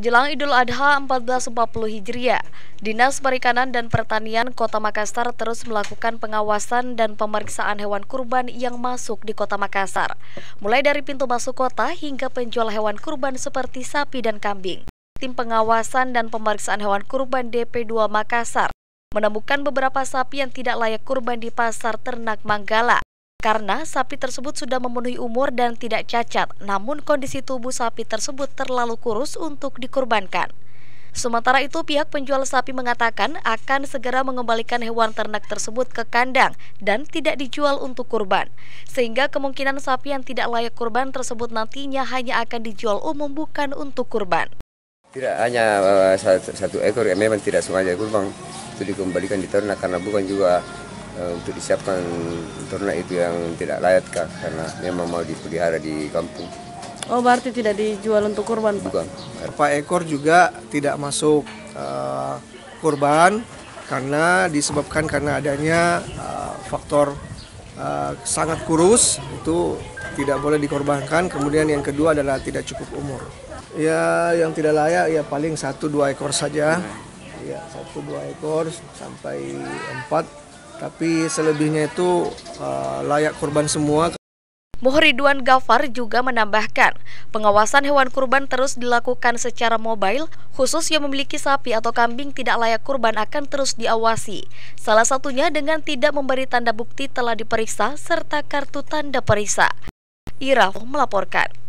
Jelang Idul Adha 1440 Hijriah, Dinas Perikanan dan Pertanian Kota Makassar terus melakukan pengawasan dan pemeriksaan hewan kurban yang masuk di Kota Makassar, mulai dari pintu masuk kota hingga penjual hewan kurban seperti sapi dan kambing. Tim pengawasan dan pemeriksaan hewan kurban DP2 Makassar menemukan beberapa sapi yang tidak layak kurban di pasar ternak Manggala karena sapi tersebut sudah memenuhi umur dan tidak cacat, namun kondisi tubuh sapi tersebut terlalu kurus untuk dikurbankan. Sementara itu, pihak penjual sapi mengatakan akan segera mengembalikan hewan ternak tersebut ke kandang dan tidak dijual untuk kurban, sehingga kemungkinan sapi yang tidak layak kurban tersebut nantinya hanya akan dijual umum, bukan untuk kurban. Tidak hanya eh, satu, ekor ya memang tidak semuanya kurban itu dikembalikan di ternak karena bukan juga Eh, untuk disiapkan ternak itu yang tidak layak kah? Karena memang mau dipelihara di kampung. Oh berarti tidak dijual untuk kurban? Bukan. Pak ekor juga tidak masuk uh, kurban karena disebabkan karena adanya uh, faktor uh, sangat kurus itu tidak boleh dikorbankan. Kemudian yang kedua adalah tidak cukup umur. Ya yang tidak layak ya paling satu dua ekor saja. Ya satu dua ekor sampai empat tapi selebihnya itu uh, layak kurban semua. Muhriduan Gafar juga menambahkan, pengawasan hewan kurban terus dilakukan secara mobile, khusus yang memiliki sapi atau kambing tidak layak kurban akan terus diawasi. Salah satunya dengan tidak memberi tanda bukti telah diperiksa serta kartu tanda periksa. Ira melaporkan.